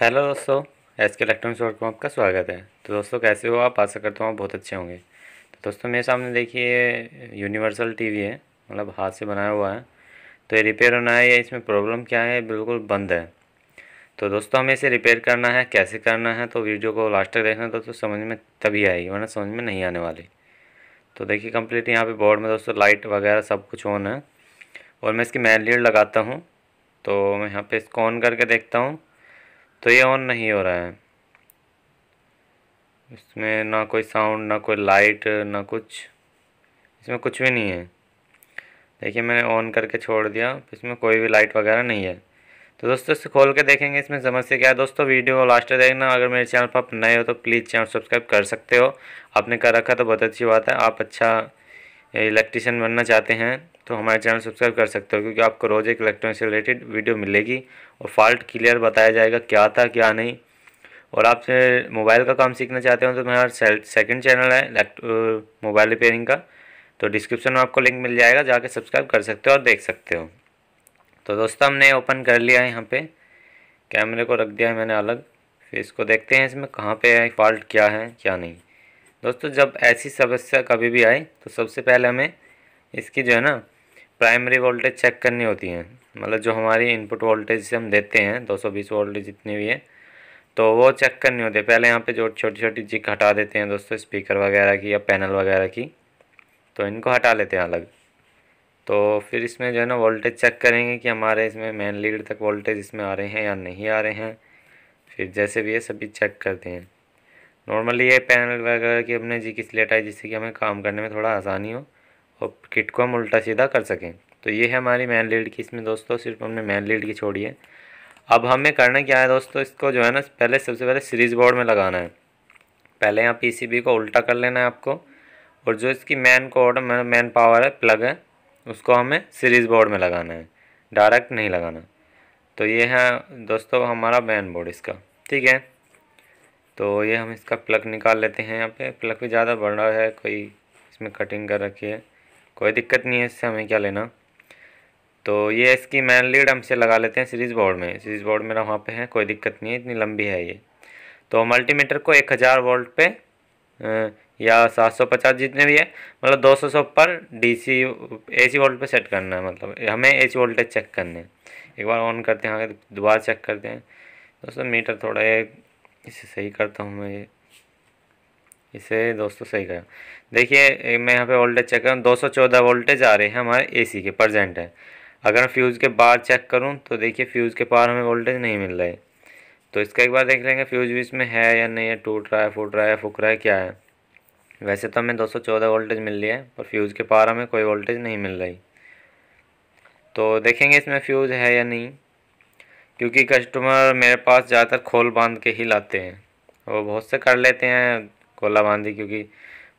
hello दोस्तों S के electronics work में आपका स्वागत है तो दोस्तों कैसे हो आप आशा करता हूँ बहुत अच्छे होंगे तो दोस्तों मेरे सामने देखिए यूनिवर्सल टीवी है मतलब हाथ से बनाया हुआ है तो ये रिपेयर होना है या इसमें प्रॉब्लम क्या है बिल्कुल बंद है तो दोस्तों हमें इसे रिपेयर करना है कैसे करना है तो वीडियो को लास्ट तक देखना दोस्तों समझ में तभी आएगी वरना समझ में नहीं आने वाली तो देखिए कम्प्लीट यहाँ पर बोर्ड में दोस्तों लाइट वगैरह सब कुछ ऑन है और मैं इसकी मैन लीड लगाता हूँ तो मैं यहाँ पर इसको ऑन करके देखता हूँ तो ये ऑन नहीं हो रहा है इसमें ना कोई साउंड ना कोई लाइट ना कुछ इसमें कुछ भी नहीं है देखिए मैंने ऑन करके छोड़ दिया इसमें कोई भी लाइट वगैरह नहीं है तो दोस्तों इसे खोल के देखेंगे इसमें समस्या क्या है दोस्तों वीडियो लास्ट देखना अगर मेरे चैनल पर आप नए हो तो प्लीज़ चैनल सब्सक्राइब कर सकते हो आपने कर रखा तो बहुत अच्छी बात है आप अच्छा इलेक्ट्रिशियन बनना चाहते हैं तो हमारे चैनल सब्सक्राइब कर सकते हो क्योंकि आपको रोज़ एक इलेक्ट्रॉनिक से रिलेटेड वीडियो मिलेगी और फॉल्ट क्लियर बताया जाएगा क्या था क्या नहीं और आप मोबाइल का काम सीखना चाहते हो तो मेरा सेकंड चैनल है मोबाइल रिपेयरिंग का तो डिस्क्रिप्शन में आपको लिंक मिल जाएगा जाके सब्सक्राइब कर सकते हो और देख सकते हो तो दोस्तों हमने ओपन कर लिया है यहाँ पर कैमरे को रख दिया है मैंने अलग फिर इसको देखते हैं इसमें कहाँ पर है फॉल्ट क्या है क्या नहीं दोस्तों जब ऐसी समस्या कभी भी आए तो सबसे पहले हमें इसकी जो है ना प्राइमरी वोल्टेज चेक करनी होती है मतलब जो हमारी इनपुट वोल्टेज से हम देते हैं 220 वोल्ट जितनी भी है तो वो चेक करनी होती है पहले यहाँ पे जो छोटी छोटी जिक हटा देते हैं दोस्तों स्पीकर वगैरह की या पैनल वगैरह की तो इनको हटा लेते हैं अलग तो फिर इसमें जो है ना वोल्टेज चेक करेंगे कि हमारे इसमें मेन लीड तक वोल्टेज इसमें आ रहे हैं या नहीं आ रहे हैं फिर जैसे भी है सभी चेक करते हैं नॉर्मली ये पैनल वगैरह की जी जिक लेट आई जिससे कि हमें काम करने में थोड़ा आसानी हो और किट को हम उल्टा सीधा कर सकें तो ये है हमारी मैन लीड की इसमें दोस्तों सिर्फ हमने मैन लीड की छोड़ी है अब हमें करना क्या है दोस्तों इसको जो है ना पहले सबसे पहले सीरीज बोर्ड में लगाना है पहले यहाँ पीसीबी को उल्टा कर लेना है आपको और जो इसकी मैन कोड मैन पावर है प्लग है उसको हमें सीरीज बोर्ड में लगाना है डायरेक्ट नहीं लगाना तो ये है दोस्तों हमारा मैन बोर्ड इसका ठीक है तो ये हम इसका प्लग निकाल लेते हैं यहाँ पे प्लग भी ज़्यादा बड़ा है कोई इसमें कटिंग कर रखी है कोई दिक्कत नहीं है इससे हमें क्या लेना तो ये इसकी मैन लीड हम इसे लगा लेते हैं सीरीज बोर्ड में सीरीज बोर्ड मेरा वहाँ पे है कोई दिक्कत नहीं है इतनी लंबी है ये तो मल्टीमीटर को एक हज़ार वोल्ट पे या सात सौ पचास जितने भी है मतलब दो सौ सौ पर D C A C volt पर सेट करना है मतलब हमें ए सी वोल्टेज चेक करने हैं एक बार ऑन करते हैं दोबारा चेक करते हैं दोस्तों मीटर थोड़ा ये इसे सही करता हूँ मैं ये इसे दोस्तों सही करें देखिए मैं यहाँ पे वोल्टेज चेक करूँ 214 वोल्टेज आ रहे हैं हमारे एसी के प्रजेंट है अगर मैं फ्यूज़ के बाहर चेक करूँ तो देखिए फ्यूज़ के पार हमें वोल्टेज नहीं मिल रहा है तो इसका एक बार देख लेंगे फ्यूज़ भी इसमें है या नहीं है टूट रहा है फूट रहा है फूक रहा है क्या है वैसे तो हमें 214 वोल्टेज मिल रही है पर फ्यूज़ के पार हमें कोई वोल्टेज नहीं मिल रही तो देखेंगे इसमें फ्यूज़ है या नहीं क्योंकि कस्टमर मेरे पास ज़्यादातर खोल बांध के ही लाते हैं वो बहुत से कर लेते हैं कोला बांधी क्योंकि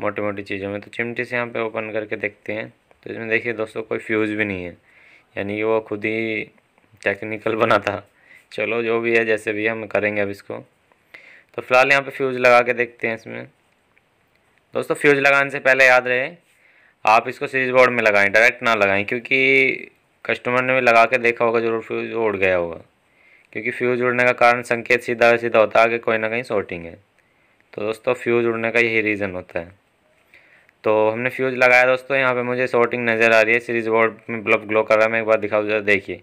मोटी मोटी चीज़ों में तो चिमटी से यहाँ पे ओपन करके देखते हैं तो इसमें देखिए दोस्तों कोई फ्यूज़ भी नहीं है यानी कि वो खुद ही टेक्निकल बना था चलो जो भी है जैसे भी है हम करेंगे अब इसको तो फ़िलहाल यहाँ पर फ्यूज़ लगा के देखते हैं इसमें दोस्तों फ्यूज़ लगाने से पहले याद रहे आप इसको स्विच बोर्ड में लगाएं डायरेक्ट ना लगाएं क्योंकि कस्टमर ने भी लगा के देखा होगा जरूर फ्यूज़ उड़ गया होगा क्योंकि फ्यूज़ उड़ने का कारण संकेत सीधा सीधा होता है कि कोई ना कहीं शॉर्टिंग है तो दोस्तों फ्यूज़ उड़ने का यही रीज़न होता है तो हमने फ्यूज़ लगाया दोस्तों यहाँ पे मुझे शॉर्टिंग नज़र आ रही है सीरीज बोर्ड में बल्ब ग्लो कर रहा है मैं एक बार दिखाऊँ जरा देखिए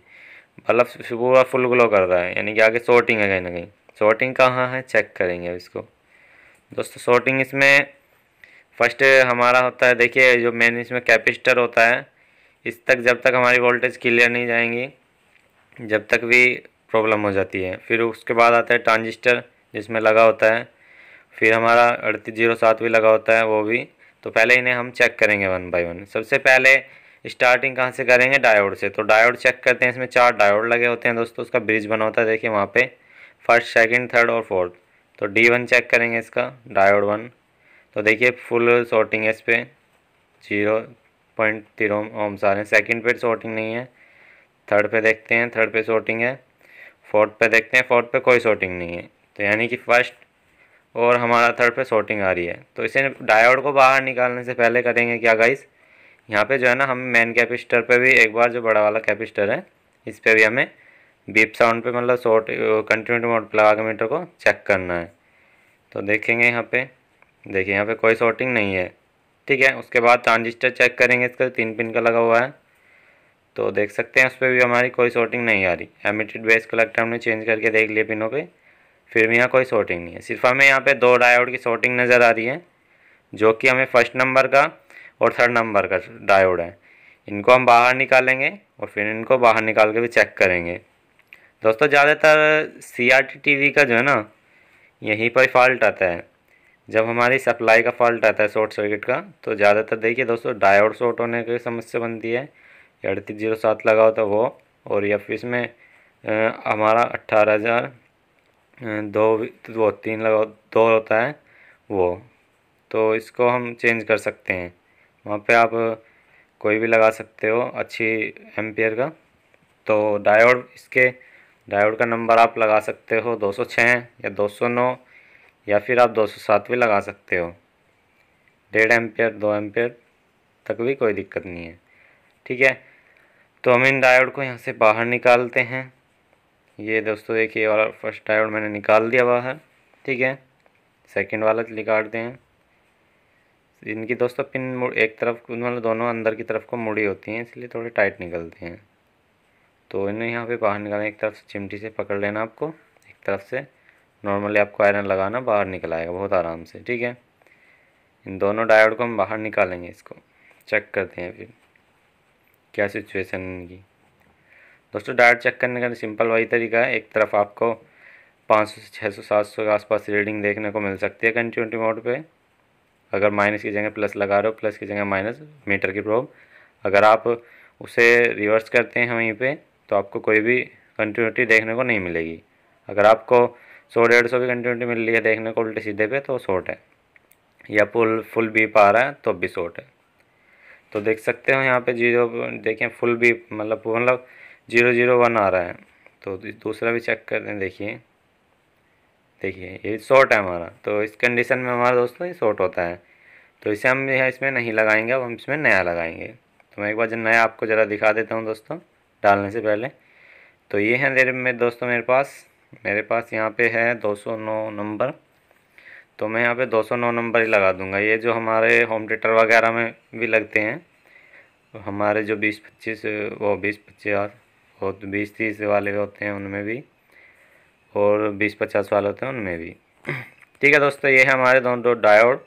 बल्ब मतलब पूरा फुल ग्लो कर रहा है यानी कि आगे शॉर्टिंग है कहीं ना कहीं शॉर्टिंग कहाँ है चेक करेंगे अब इसको दोस्तों शॉर्टिंग इसमें फर्स्ट हमारा होता है देखिए जो मेन इसमें कैपेसिटर होता है इस तक जब तक हमारी वोल्टेज क्लियर नहीं जाएंगी जब तक भी प्रॉब्लम हो जाती है फिर उसके बाद आता है ट्रांजिस्टर जिसमें लगा होता है फिर हमारा अड़तीस जीरो सात भी लगा होता है वो भी तो पहले इन्हें हम चेक करेंगे वन बाई वन सबसे पहले स्टार्टिंग कहाँ से करेंगे डायोड से तो डायोड चेक करते हैं इसमें चार डायोड लगे होते हैं दोस्तों उसका ब्रिज बना होता है देखिए वहाँ पे फर्स्ट सेकंड थर्ड और फोर्थ तो डी वन चेक करेंगे इसका डायोड वन तो देखिए फुल शॉर्टिंग है इस पर जीरो पॉइंट तीन ओम्स आ रहे हैं सेकेंड पे शॉर्टिंग नहीं है थर्ड पर देखते हैं थर्ड पर शॉर्टिंग है फोर्थ पर देखते हैं फोर्थ पर कोई शॉर्टिंग नहीं है तो यानी कि फर्स्ट और हमारा थर्ड पे शॉर्टिंग आ रही है तो इसे डायोड को बाहर निकालने से पहले करेंगे क्या गाइस यहाँ पे जो है ना हम मेन कैपेसिटर पे भी एक बार जो बड़ा वाला कैपेसिटर है इस पर भी हमें बीप साउंड पे मतलब शॉर्ट कंटिन्यू मीटर को चेक करना है तो देखेंगे यहाँ पे देखिए यहाँ पे कोई शॉर्टिंग नहीं है ठीक है उसके बाद ट्रांजिस्टर चेक करेंगे इसका तीन पिन का लगा हुआ है तो देख सकते हैं उस पर भी हमारी कोई शॉर्टिंग नहीं आ रही एमिटेड बेस कलेक्टर हमने चेंज करके देख लिया पिनों पर फिर भी यहाँ कोई शॉर्टिंग नहीं है सिर्फ हमें यहाँ पे दो डायोड की शॉर्टिंग नज़र आ रही है जो कि हमें फर्स्ट नंबर का और थर्ड नंबर का डायोड है इनको हम बाहर निकालेंगे और फिर इनको बाहर निकाल के भी चेक करेंगे दोस्तों ज़्यादातर C R T T V का जो है ना यहीं पर फॉल्ट आता है जब हमारी सप्लाई का फॉल्ट आता है शॉर्ट सर्किट का तो ज़्यादातर देखिए दोस्तों डायोड शॉर्ट होने की समस्या बनती है अड़तीस जीरो सात लगा होता तो वो और या फिर इसमें हमारा अट्ठारह हज़ार दो तो वो तीन लगा दो होता है वो तो इसको हम चेंज कर सकते हैं वहाँ पे आप कोई भी लगा सकते हो अच्छी एम्पियर का तो डायोड इसके डायोड का नंबर आप लगा सकते हो 206 या 209 या फिर आप 207 भी लगा सकते हो डेढ़ एम्पियर दो एम्पियर तक भी कोई दिक्कत नहीं है ठीक है तो हम इन डायोड को यहाँ से बाहर निकालते हैं ये दोस्तों देखिए वाला फर्स्ट डायोड मैंने निकाल दिया बाहर ठीक है सेकंड वाला तो निकालते हैं इनकी दोस्तों पिन एक तरफ मतलब दोनों अंदर की तरफ को मुड़ी होती हैं इसलिए थोड़े टाइट निकलते हैं तो इन्हें यहाँ पे बाहर निकालना एक तरफ से चिमटी से पकड़ लेना आपको एक तरफ से नॉर्मली आपको आयरन लगाना बाहर निकल आएगा बहुत आराम से ठीक है इन दोनों डायोड को हम बाहर निकालेंगे इसको चेक करते हैं फिर क्या सिचुएसन इनकी दोस्तों डायट चेक करने का तो सिंपल वही तरीका है एक तरफ आपको पाँच सौ से छः सौ सात सौ के आसपास रीडिंग देखने को मिल सकती है कंटिन्यूटी मोड पे अगर माइनस की जगह प्लस लगा रहे हो प्लस की जगह माइनस मीटर की प्रॉब अगर आप उसे रिवर्स करते हैं वहीं पे तो आपको कोई भी कंटिन्यूटी देखने को नहीं मिलेगी अगर आपको सौ डेढ़ सौ की कंटिन्यूटी मिल रही है देखने को उल्टे सीधे पे तो शॉर्ट है या फुल फुल बीप आ रहा है तो भी शॉर्ट है तो देख सकते हो यहाँ जी जो देखें फुल बीप मतलब मतलब जीरो जीरो वन आ रहा है तो दूसरा भी चेक कर दें देखिए देखिए ये शॉर्ट है हमारा तो इस कंडीशन में हमारा दोस्तों ये शॉर्ट होता है तो इसे हम यहाँ इसमें नहीं लगाएंगे अब हम इसमें नया लगाएंगे तो मैं एक बार जब नया आपको ज़रा दिखा देता हूँ दोस्तों डालने से पहले तो ये है मेरे में दोस्तों मेरे पास मेरे पास यहाँ पे है 209 नंबर तो मैं यहाँ पे 209 नंबर ही लगा दूँगा ये जो हमारे होम थिएटर वगैरह में भी लगते हैं हमारे जो बीस पच्चीस वो बीस पच्चीस और बीस तीस वाले होते हैं उनमें भी और बीस पचास वाले होते हैं उनमें भी ठीक है दोस्तों ये है हमारे दोनों दो डायोड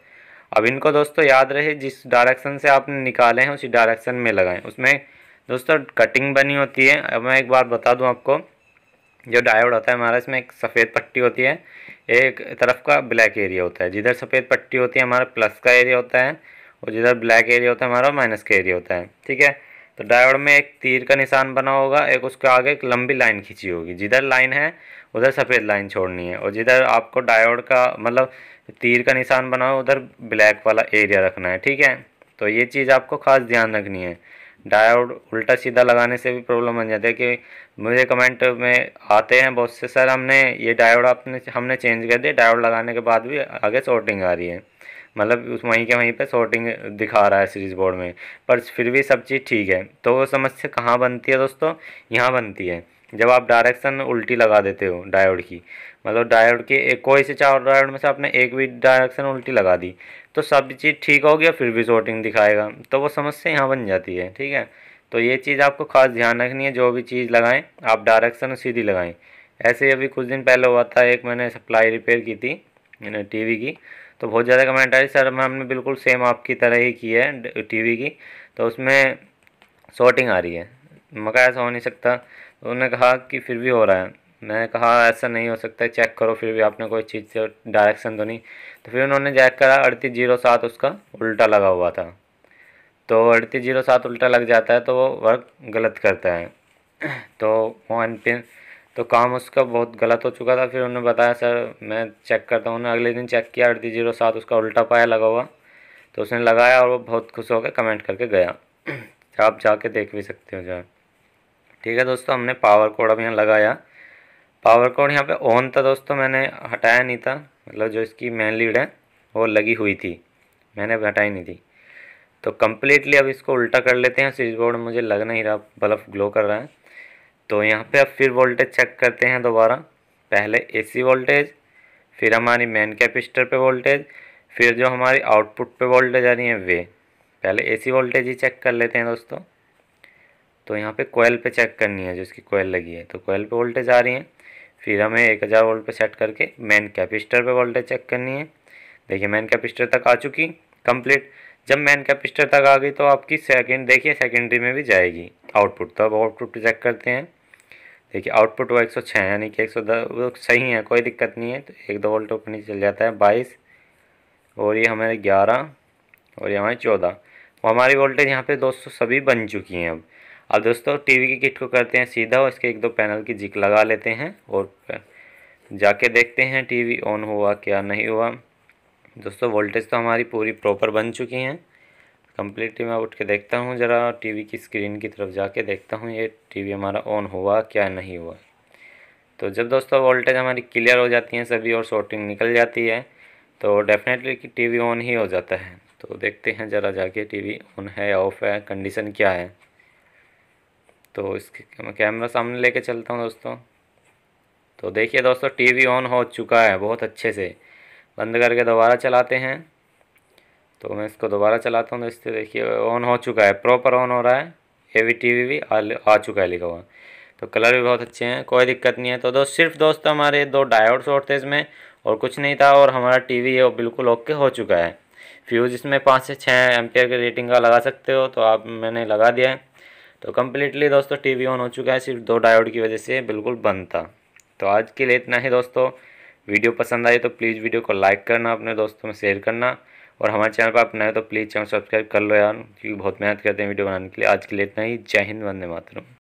अब इनको दोस्तों याद रहे जिस डायरेक्शन से आपने निकाले हैं उसी डायरेक्शन में लगाएं उसमें दोस्तों कटिंग बनी होती है अब मैं एक बार बता दूं आपको जो डायोड होता है हमारा इसमें एक सफ़ेद पट्टी होती है एक तरफ का ब्लैक एरिया होता है जिधर सफ़ेद पट्टी होती है हमारा प्लस का एरिया होता है और जिधर ब्लैक एरिया होता है हमारा माइनस का एरिया होता है ठीक है तो डायोड में एक तीर का निशान बना होगा एक उसके आगे एक लंबी लाइन खींची होगी जिधर लाइन है उधर सफ़ेद लाइन छोड़नी है और जिधर आपको डायोड का मतलब तीर का निशान बना हो उधर ब्लैक वाला एरिया रखना है ठीक है तो ये चीज़ आपको खास ध्यान रखनी है डायोड उल्टा सीधा लगाने से भी प्रॉब्लम बन जाती है कि मुझे कमेंट में आते हैं बहुत से सर हमने ये डायोड आपने हमने चेंज कर दिया डायोड लगाने के बाद भी आगे शॉर्टिंग आ रही है मतलब उस वहीं के वहीं पे शॉर्टिंग दिखा रहा है सीरीज बोर्ड में पर फिर भी सब चीज़ ठीक है तो वो समस्या कहाँ बनती है दोस्तों यहाँ बनती है जब आप डायरेक्शन उल्टी लगा देते हो डायोड की मतलब डायोड की एक कोई से चार डायोड में से आपने एक भी डायरेक्शन उल्टी लगा दी तो सब चीज़ ठीक होगी और फिर भी शॉर्टिंग दिखाएगा तो वो समस्या यहाँ बन जाती है ठीक है तो ये चीज़ आपको खास ध्यान रखनी है जो भी चीज़ लगाएं आप डायरेक्शन सीधी लगाएं ऐसे अभी कुछ दिन पहले हुआ था एक मैंने सप्लाई रिपेयर की थी टीवी की तो बहुत ज़्यादा कमेंट आई सर हमने बिल्कुल सेम आपकी तरह ही की है टीवी की तो उसमें शॉर्टिंग आ रही है मगर ऐसा हो नहीं सकता तो उन्होंने कहा कि फिर भी हो रहा है मैंने कहा ऐसा नहीं हो सकता चेक करो फिर भी आपने कोई चीज़ से डायरेक्शन तो नहीं तो फिर उन्होंने चेक करा अड़तीस जीरो सात उसका उल्टा लगा हुआ था तो अड़तीस जीरो सात उल्टा लग जाता है तो वो वर्क गलत करता है तो वन पिन तो काम उसका बहुत गलत हो चुका था फिर उन्होंने बताया सर मैं चेक करता हूँ अगले दिन चेक किया अर्थी जीरो सात उसका उल्टा पाया लगा हुआ तो उसने लगाया और वो बहुत खुश होकर कमेंट करके गया आप जाके देख भी सकते हो जहाँ ठीक है दोस्तों हमने पावर कोड अब यहाँ लगाया पावर कोड यहाँ पे ऑन था दोस्तों मैंने हटाया नहीं था मतलब जो इसकी मेन लीड है वो लगी हुई थी मैंने हटाई नहीं थी तो कम्प्लीटली अब इसको उल्टा कर लेते हैं स्विच बोर्ड मुझे लग नहीं रहा बल्ब ग्लो कर रहा है तो यहाँ पे अब फिर वोल्टेज चेक करते हैं दोबारा पहले एसी वोल्टेज फिर हमारी मेन कैपेसिटर पे वोल्टेज फिर जो हमारी आउटपुट पे वोल्टेज आ रही है वे पहले एसी वोल्टेज ही चेक कर लेते हैं दोस्तों तो यहाँ पे कोयल पे चेक करनी है जो इसकी कोयल लगी है तो कोयल पे वोल्टेज आ रही है फिर हमें एक हज़ार वोल्ट पर सेट करके मेन कैपेसिटर पे वोल्टेज चेक करनी है देखिए मेन कैपेसिटर तक आ चुकी कंप्लीट जब मेन कैपेसिटर तक आ गई तो आपकी सेकेंड देखिए सेकेंडरी में भी जाएगी आउटपुट तो अब आउटपुट चेक करते हैं देखिए आउटपुट वो एक सौ छः यानी कि एक सौ दस वो सही है कोई दिक्कत नहीं है तो एक दो वोल्ट ऊपर नीचे चल जाता है बाईस और ये हमारे ग्यारह और ये हमारे चौदह वो हमारी वोल्टेज यहाँ पे दोस्तों सभी बन चुकी हैं अब अब दोस्तों टीवी की किट को करते हैं सीधा और इसके एक दो पैनल की जिक लगा लेते हैं और जाके देखते हैं टी ऑन हुआ क्या नहीं हुआ दोस्तों वोल्टेज तो हमारी पूरी प्रॉपर बन चुकी हैं कम्प्लीटली मैं उठ के देखता हूँ ज़रा टीवी की स्क्रीन की तरफ जाके देखता हूँ ये टीवी हमारा ऑन हुआ क्या नहीं हुआ तो जब दोस्तों वोल्टेज हमारी क्लियर हो जाती है सभी और शॉर्टिंग निकल जाती है तो डेफिनेटली कि टीवी ऑन ही हो जाता है तो देखते हैं ज़रा जाके टीवी ऑन है या ऑफ है कंडीशन क्या है तो इसके मैं कैमरा सामने लेके चलता हूँ दोस्तों तो देखिए दोस्तों टीवी ऑन हो चुका है बहुत अच्छे से बंद करके दोबारा चलाते हैं तो मैं इसको दोबारा चलाता हूँ तो इससे देखिए ऑन हो चुका है प्रॉपर ऑन हो रहा है ए वी टी वी भी आ, आ चुका है लिखा हुआ तो कलर भी बहुत अच्छे हैं कोई दिक्कत नहीं है तो दोस्त सिर्फ दोस्त हमारे दो डायोड शॉर्ट थे इसमें और कुछ नहीं था और हमारा टी वी बिल्कुल ओके हो चुका है फ्यूज़ इसमें पाँच से छः एम्पेयर की रेटिंग का लगा सकते हो तो आप मैंने लगा दिया है तो कम्प्लीटली दोस्तों टीवी ऑन हो चुका है सिर्फ दो डायोड की वजह से बिल्कुल बंद था तो आज के लिए इतना ही दोस्तों वीडियो पसंद आई तो प्लीज़ वीडियो को लाइक करना अपने दोस्तों में शेयर करना और हमारे चैनल पर आप नए तो प्लीज़ चैनल सब्सक्राइब कर लो यार क्योंकि बहुत मेहनत करते हैं वीडियो बनाने के लिए आज के लिए इतना ही जय हिंद वंदे मातरम